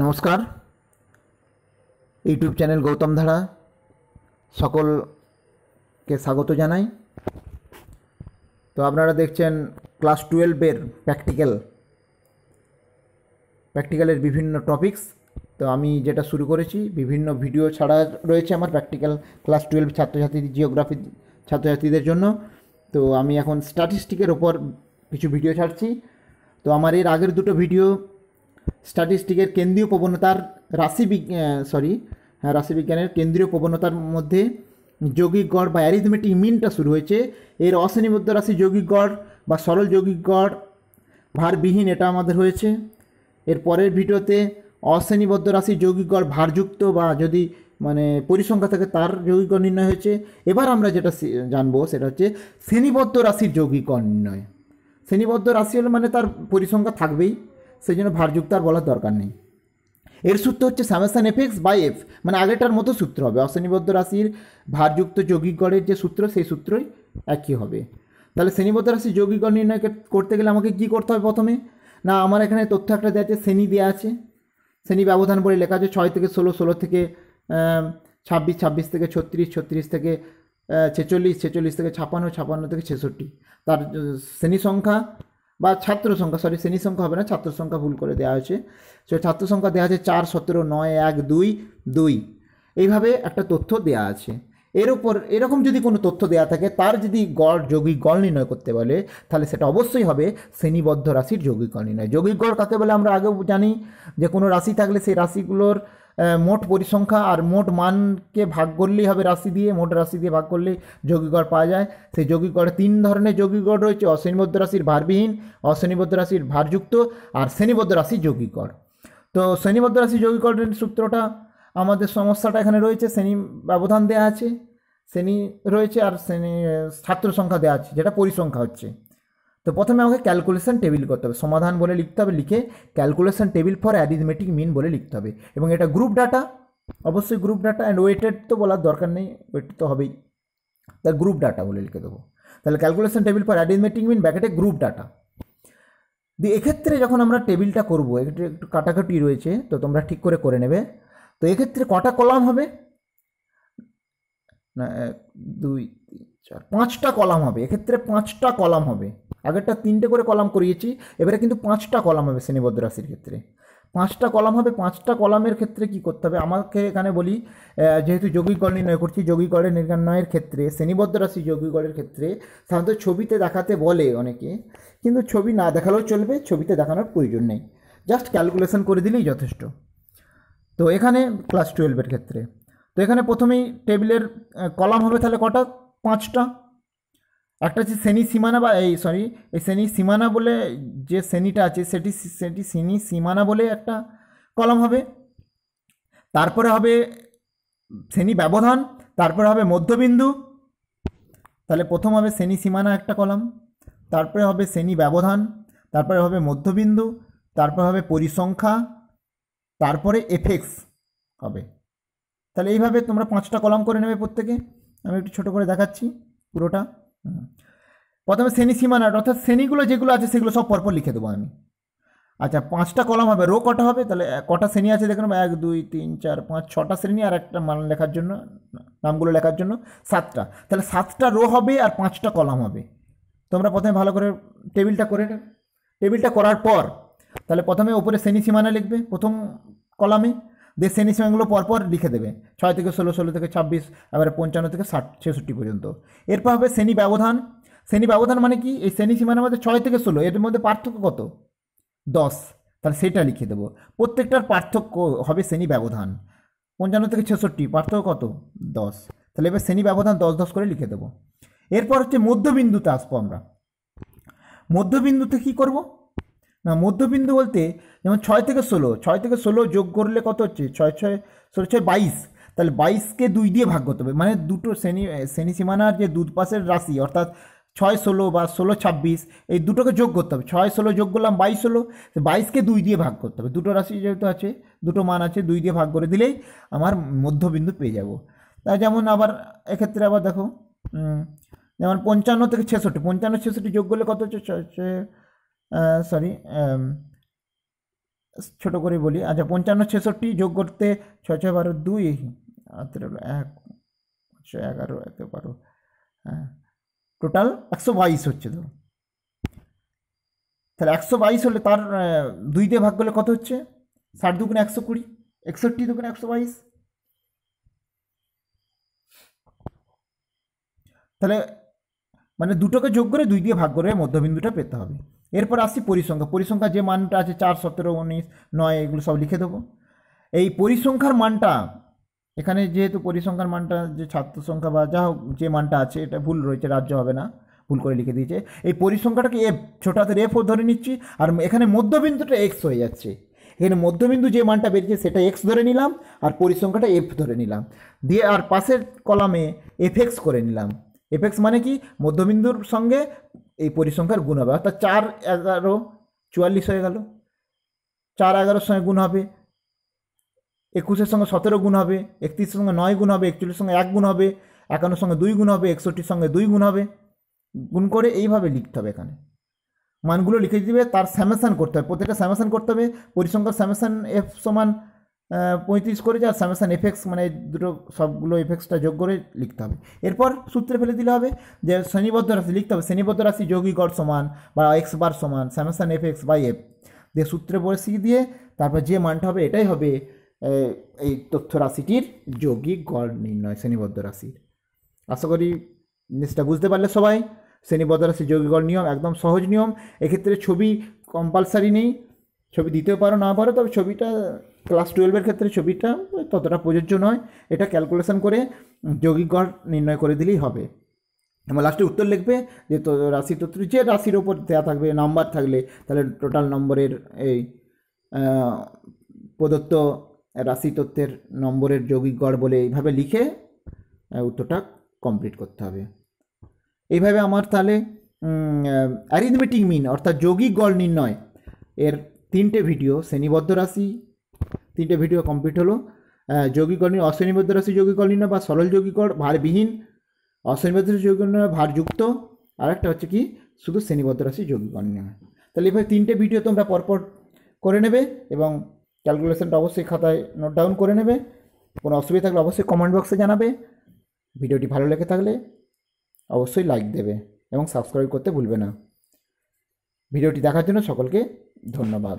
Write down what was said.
নমস্কার YouTube channel Gautam ধারা সকলকে স্বাগত জানাই তো আপনারা দেখছেন ক্লাস টুয়েলভের প্র্যাকটিক্যাল প্র্যাকটিক্যালের বিভিন্ন টপিকস তো আমি যেটা শুরু করেছি বিভিন্ন ভিডিও ছাড়া রয়েছে আমার প্র্যাকটিক্যাল ক্লাস টুয়েলভ ছাত্রছাত্রী জিওগ্রাফি ছাত্রছাত্রীদের জন্য তো আমি এখন স্ট্যাটিস্টিকের ওপর কিছু ভিডিও ছাড়ছি তো আমার এর আগের দুটো ভিডিও স্ট্যাটিস্টিকের কেন্দ্রীয় প্রবণতার রাশি সরি হ্যাঁ রাশিবিজ্ঞানের কেন্দ্রীয় প্রবণতার মধ্যে যৌগিক গড় বা অ্যারিথমেটিক মিনটা শুরু হয়েছে এর অশ্রেণীবদ্ধ রাশি যৌগিক গড় বা সরল যৌগিক গড় ভারবিহীন এটা আমাদের হয়েছে এর পরের ভিডিওতে অশ্রেণীবদ্ধ রাশি যৌগিক গড় ভারযুক্ত বা যদি মানে পরিসংখ্যা থাকে তার যৌগিক গড় নির্ণয় হয়েছে এবার আমরা যেটা জানবো সেটা হচ্ছে শ্রেণীবদ্ধ রাশির যৌগিক গড় নির্ণয় শ্রেণীবদ্ধ রাশি হলে মানে তার পরিসংখ্যা থাকবেই সেই জন্য ভারযুক্ত আর বলার দরকার নেই এর সূত্র হচ্ছে সামেসান এফেক্স বাই এফ মানে আগেটার মতো সূত্র হবে অশ্রেণীবদ্ধ রাশির ভারযুক্ত যৌগিক যে সূত্র সেই সূত্রই একই হবে তাহলে শ্রেণীবদ্ধ রাশি যৌগিক নির্ণয় করতে গেলে আমাকে কী করতে হবে প্রথমে না আমার এখানে তথ্য একটা দেওয়া আছে শ্রেণী দেওয়া আছে শ্রেণী ব্যবধান বলে লেখা আছে ছয় থেকে ষোলো ষোলো থেকে ছাব্বিশ ছাব্বিশ থেকে ছত্রিশ ছত্রিশ থেকে ছেচল্লিশ ছেচল্লিশ থেকে ছাপান্ন ছাপান্ন থেকে ছেষট্টি তার শ্রেণী সংখ্যা বা ছাত্র সংখ্যা সরি শ্রেণী সংখ্যা হবে না ছাত্র সংখ্যা ভুল করে দেওয়া হয়েছে সে ছাত্র সংখ্যা দেওয়া আছে চার সতেরো নয় এক দুই দুই এইভাবে একটা তথ্য দেওয়া আছে এর উপর এরকম যদি কোনো তথ্য দেওয়া থাকে তার যদি গড় যৌগিক গড় নির্ণয় করতে বলে তাহলে সেটা অবশ্যই হবে শ্রেণীবদ্ধ রাশির যৌগিক গড় নির্ণয় যৌগিক গড় কাকে বলে আমরা আগেও জানি যে কোনো রাশি থাকলে সেই রাশিগুলোর মোট পরিসংখ্যা আর মোট মানকে ভাগ করলেই হবে রাশি দিয়ে মোট রাশি দিয়ে ভাগ করলেই যোগীগড় পাওয়া যায় সেই যোগীগড়ে তিন ধরনের যোগীগড় রয়েছে অশ্রেণীবদ্ধ রাশির ভারবিহীন অশ্রেণীবদ্ধ রাশির ভারযুক্ত আর শ্রেণীবদ্ধ রাশি যোগীগড় তো শ্রেণীবদ্ধ রাশি যৌগিকগড়ের সূত্রটা আমাদের সমস্যাটা এখানে রয়েছে শ্রেণী ব্যবধান দেওয়া আছে শ্রেণী রয়েছে আর শ্রেণী ছাত্র সংখ্যা দেওয়া আছে যেটা পরিসংখ্যা হচ্ছে তো প্রথমে আমাকে ক্যালকুলেশন টেবিল করতে হবে সমাধান বলে লিখতে হবে লিখে calculation table for arithmetic mean বলে লিখতে হবে এবং এটা গ্রুপ ডাটা অবশ্যই গ্রুপ ডাটা অ্যান্ড ওয়েটেড তো বলার দরকার নেই ওয়েটেড তো হবেই তার গ্রুপ ডাটা বলে লিখে দেবো তাহলে calculation table for arithmetic mean ব্যাকেটে গ্রুপ ডাটা দিয়ে এক্ষেত্রে যখন আমরা টেবিলটা করবো একটু একটু কাটাকাটি রয়েছে তো তোমরা ঠিক করে করে নেবে তো এক্ষেত্রে কটা কলাম হবে না এক দুই চার আচ্ছা, পাঁচটা কলাম হবে এক্ষেত্রে পাঁচটা কলাম হবে আগেরটা তিনটে করে কলাম করিয়েছি এবারে কিন্তু পাঁচটা কলাম হবে শ্রেণীবদ্ধ রাশির ক্ষেত্রে পাঁচটা কলাম হবে পাঁচটা কলামের ক্ষেত্রে কি করতে হবে আমাকে এখানে বলি যেহেতু যৌগিক গড় নির্ণয় করছি যৌগিক গড়ের নির্ণয়ের ক্ষেত্রে শ্রেণীবদ্ধ রাশি যৌগিক গড়ের ক্ষেত্রে সাধারণত ছবিতে দেখাতে বলে অনেকে কিন্তু ছবি না দেখালেও চলবে ছবিতে দেখানোর প্রয়োজন নেই জাস্ট ক্যালকুলেশন করে দিলেই যথেষ্ট তো এখানে ক্লাস টুয়েলভের ক্ষেত্রে তো এখানে প্রথমেই টেবিলের কলাম হবে তাহলে কটা পাঁচটা একটা হচ্ছে শ্রেণী সীমানা বা এই সরি এই শ্রেণী সীমানা বলে যে শ্রেণীটা আছে সেটি সেটি শ্রেণী সীমানা বলে একটা কলম হবে তারপরে হবে শ্রেণী ব্যবধান তারপরে হবে মধ্যবিন্দু তাহলে প্রথম হবে শ্রেণী সীমানা একটা কলম তারপরে হবে শ্রেণী ব্যবধান তারপরে হবে মধ্যবিন্দু তারপরে হবে পরিসংখ্যা তারপরে এফেক্স হবে তাহলে এইভাবে তোমরা পাঁচটা কলম করে নেবে প্রত্যেকে আমি একটু ছোট করে দেখাচ্ছি পুরোটা প্রথমে শ্রেণী সীমানা অর্থাৎ শ্রেণীগুলো যেগুলো আছে সেগুলো সব পরপর লিখে দেবো আমি আচ্ছা পাঁচটা কলম হবে রো কটা হবে তাহলে কটা শ্রেণী আছে দেখুন এক দুই তিন চার পাঁচ ছটা শ্রেণী আর একটা মান লেখার জন্য নামগুলো লেখার জন্য সাতটা তাহলে সাতটা রো হবে আর পাঁচটা কলম হবে তোমরা প্রথমে ভালো করে টেবিলটা করে টেবিলটা করার পর তাহলে প্রথমে ওপরে শ্রেণী সীমানা লিখবে প্রথম কলামে দেশ শ্রেণী সীমাগুলো পরপর লিখে দেবে ছয় থেকে ষোলো ষোলো থেকে ছাব্বিশ আবার পঞ্চান্ন থেকে ষাট ছেষট্টি পর্যন্ত এরপর হবে শ্রেণী ব্যবধান শ্রেণী ব্যবধান মানে কি এই শ্রেণী সীমানার মধ্যে ছয় থেকে ষোলো এর মধ্যে পার্থক্য কত দশ তাহলে সেটা লিখে দেবো প্রত্যেকটার পার্থক্য হবে শ্রেণী ব্যবধান পঞ্চান্ন থেকে ছেষট্টি পার্থক্য কত দশ তাহলে এবার শ্রেণী ব্যবধান দশ দশ করে লিখে দেবো এরপর হচ্ছে মধ্যবিন্দুতে আসবো আমরা মধ্যবিন্দুতে কী করবো না মধ্যবিন্দু বলতে যেমন ছয় থেকে ষোলো ছয় থেকে ষোলো যোগ করলে কত হচ্ছে ছয় ছয় ষোলো ছয় বাইশ তাহলে বাইশকে দুই দিয়ে ভাগ করতে হবে মানে দুটো শ্রেণী শ্রেণী সীমানার যে দুপাশের রাশি অর্থাৎ ছয় ষোলো বা ষোলো ছাব্বিশ এই দুটোকে যোগ করতে হবে ছয় ষোলো যোগ করলাম বাইশ ষোলো বাইশকে দুই দিয়ে ভাগ করতে হবে দুটো রাশি যেহেতু আছে দুটো মান আছে দুই দিয়ে ভাগ করে দিলেই আমার মধ্যবিন্দু পেয়ে যাব তা যেমন আবার এক্ষেত্রে আবার দেখো যেমন পঞ্চান্ন থেকে ছেষট্টি পঞ্চান্ন ছেষট্টি যোগ করলে কত হচ্ছে সরি ছোট করে বলি আচ্ছা পঞ্চান্ন ছেষট্টি যোগ করতে ছয় ছয় বারো দুই তেরো এক ছয় এগারো এত বারো হ্যাঁ টোটাল একশো বাইশ হচ্ছে তো তাহলে একশো বাইশ হলে তার দুই দিয়ে ভাগ করলে কত হচ্ছে ষাট দুগুণে একশো কুড়ি একষট্টি দুগুণে একশো বাইশ তাহলে মানে দুটোকে যোগ করে দুই দিয়ে ভাগ করে মধ্যবিন্দুটা পেতে হবে এরপর আসছি পরিসংখ্যা পরিসংখ্যা যে মানটা আছে চার সতেরো উনিশ নয় এগুলো সব লিখে দেবো এই পরিসংখ্যার মানটা এখানে যেহেতু পরিসংখ্যার মানটা যে ছাত্র সংখ্যা বা যা হোক যে মানটা আছে এটা ভুল রয়েছে রাজ্য হবে না ভুল করে লিখে দিয়েছে এই পরিসংখ্যাটাকে এফ ছোট হাতের এফও ধরে নিচ্ছি আর এখানে মধ্যবিন্দুটা এক্স হয়ে যাচ্ছে এখানে মধ্যবিন্দু যে মানটা বেরিয়েছে সেটা এক্স ধরে নিলাম আর পরিসংখ্যাটা এফ ধরে নিলাম দিয়ে আর পাশের কলামে এফ এক্স করে নিলাম এফ এক্স মানে কি মধ্যবিন্দুর সঙ্গে এই পরিসংখ্যার গুণ হবে অর্থাৎ চার এগারো চুয়াল্লিশ হয়ে গেল চার এগারোর সঙ্গে গুণ হবে একুশের সঙ্গে সতেরো গুণ হবে একত্রিশের সঙ্গে নয় গুণ হবে একচল্লিশের সঙ্গে এক গুণ হবে একান্নর সঙ্গে দুই গুণ হবে একষট্টির সঙ্গে দুই গুণ হবে গুণ করে এইভাবে লিখতে হবে এখানে মানগুলো লিখে দিবে তার স্যামেশান করতে হবে প্রত্যেকটা স্যামেশান করতে হবে পরিসংখ্যার স্যামেশান এফ সমান পঁয়ত্রিশ করে যা সামেশান এফেক্স মানে দুটো সবগুলো এফেক্সটা যোগ করে লিখতে হবে এরপর সূত্রে ফেলে দিলে হবে যে শ্রেণীবদ্ধ রাশি লিখতে হবে শ্রেণীবদ্ধ রাশি যৌগিক গড় সমান বা এক্স বার সমান সামেশান এফেক্স বাই এফ দিয়ে সূত্রে বসিয়ে দিয়ে তারপর যে মানটা হবে এটাই হবে এই তথ্য রাশিটির যৌগিক গড় নির্ণয় শ্রেণীবদ্ধ রাশির আশা করি জিনিসটা বুঝতে পারলে সবাই শ্রেণীবদ্ধ রাশি যৌগিক গড় নিয়ম একদম সহজ নিয়ম এক্ষেত্রে ছবি কম্পালসারি নেই ছবি দিতেও পারো না পারো তবে ছবিটা ক্লাস টুয়েলভের ক্ষেত্রে ছবিটা ততটা প্রযোজ্য নয় এটা ক্যালকুলেশন করে যোগিক গড় নির্ণয় করে দিলেই হবে এবং লাস্টে উত্তর লিখবে যে তো রাশি তত্ত্ব যে রাশির ওপর দেওয়া থাকবে নাম্বার থাকলে তাহলে টোটাল নম্বরের এই প্রদত্ত রাশি তত্ত্বের নম্বরের যৌগিক গড় বলে এইভাবে লিখে উত্তরটা কমপ্লিট করতে হবে এইভাবে আমার তাহলে অ্যারিথমেটিক মিন অর্থাৎ যৌগিক গড় নির্ণয় এর তিনটে ভিডিও শ্রেণীবদ্ধ রাশি তিনটে ভিডিও কমপ্লিট হলো যৌগিকরণীয় অশ্রেণীবদ্ধ রাশি যৌগিকরণীয় বা সরল যোগীকর ভারবিহীন অশ্রেণীবদ্ধ রাশি যৌগিকরণীয় ভারযুক্ত আর একটা হচ্ছে কি শুধু শ্রেণীবদ্ধ রাশি যৌগিকরণীয় তাহলে এভাবে তিনটে ভিডিও তোমরা পরপর করে নেবে এবং ক্যালকুলেশনটা অবশ্যই খাতায় নোট ডাউন করে নেবে কোনো অসুবিধা থাকলে অবশ্যই কমেন্ট বক্সে জানাবে ভিডিওটি ভালো লেগে থাকলে অবশ্যই লাইক দেবে এবং সাবস্ক্রাইব করতে ভুলবে না ভিডিওটি দেখার জন্য সকলকে ধন্যবাদ